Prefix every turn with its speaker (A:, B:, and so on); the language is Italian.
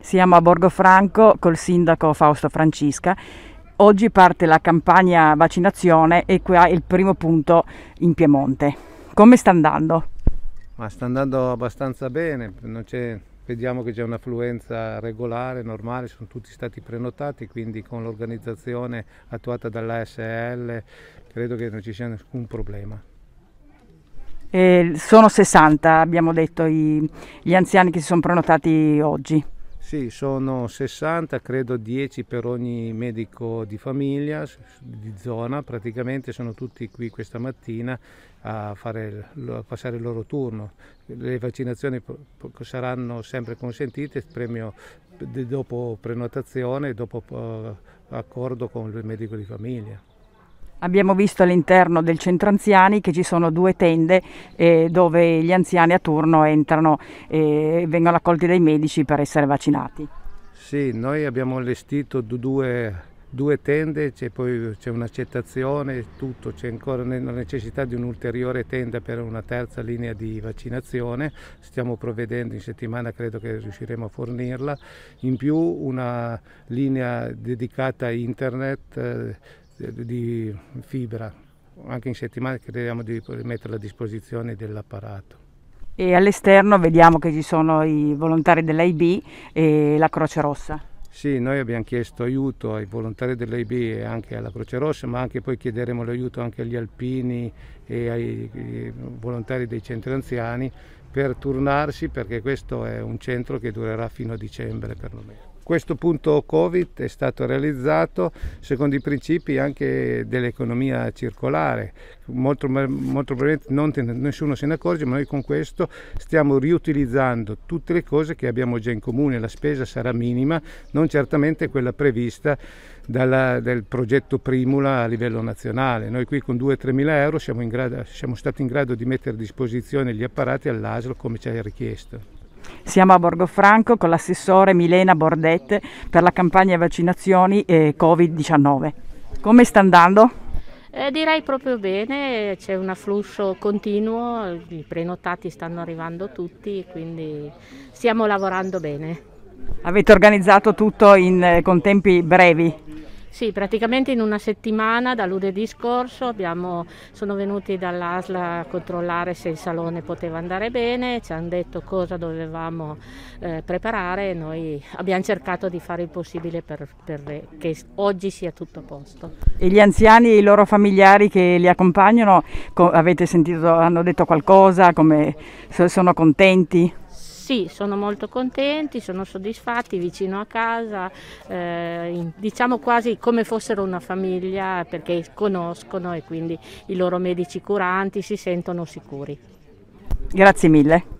A: Siamo a Borgo Franco col sindaco Fausto Francisca. Oggi parte la campagna vaccinazione e qua è il primo punto in Piemonte. Come sta andando?
B: Ma sta andando abbastanza bene, vediamo che c'è un'affluenza regolare, normale, sono tutti stati prenotati, quindi con l'organizzazione attuata dall'ASL credo che non ci sia nessun problema.
A: Eh, sono 60, abbiamo detto, gli anziani che si sono prenotati oggi.
B: Sì, sono 60, credo 10 per ogni medico di famiglia, di zona, praticamente sono tutti qui questa mattina a, fare, a passare il loro turno. Le vaccinazioni saranno sempre consentite, premio dopo prenotazione, dopo accordo con il medico di famiglia.
A: Abbiamo visto all'interno del centro anziani che ci sono due tende eh, dove gli anziani a turno entrano e eh, vengono accolti dai medici per essere vaccinati.
B: Sì, noi abbiamo allestito due, due tende, c'è poi c'è un'accettazione, tutto, c'è ancora la necessità di un'ulteriore tenda per una terza linea di vaccinazione, stiamo provvedendo in settimana, credo che riusciremo a fornirla, in più una linea dedicata a internet. Eh, di fibra, anche in settimana crediamo di metterla a disposizione dell'apparato.
A: E all'esterno vediamo che ci sono i volontari dell'AIB e la Croce Rossa.
B: Sì, noi abbiamo chiesto aiuto ai volontari dell'AIB e anche alla Croce Rossa, ma anche poi chiederemo l'aiuto anche agli alpini e ai volontari dei centri anziani per turnarsi perché questo è un centro che durerà fino a dicembre perlomeno. Questo punto Covid è stato realizzato secondo i principi anche dell'economia circolare. Molto, molto probabilmente non, nessuno se ne accorge, ma noi con questo stiamo riutilizzando tutte le cose che abbiamo già in comune. La spesa sarà minima, non certamente quella prevista dalla, del progetto Primula a livello nazionale. Noi qui con 2-3 mila euro siamo, grado, siamo stati in grado di mettere a disposizione gli apparati all'aria ASL come ci è richiesto.
A: Siamo a Borgo Franco con l'assessore Milena Bordette per la campagna vaccinazioni e eh, Covid-19. Come sta andando?
C: Eh, direi proprio bene, c'è un afflusso continuo, i prenotati stanno arrivando tutti, quindi stiamo lavorando bene.
A: Avete organizzato tutto in, eh, con tempi brevi?
C: Sì, praticamente in una settimana, da lunedì scorso, abbiamo, sono venuti dall'ASLA a controllare se il salone poteva andare bene, ci hanno detto cosa dovevamo eh, preparare e noi abbiamo cercato di fare il possibile per, per che oggi sia tutto a posto.
A: E gli anziani e i loro familiari che li accompagnano, avete sentito, hanno detto qualcosa, come, sono contenti?
C: Sì, sono molto contenti, sono soddisfatti, vicino a casa, eh, diciamo quasi come fossero una famiglia perché conoscono e quindi i loro medici curanti si sentono sicuri.
A: Grazie mille.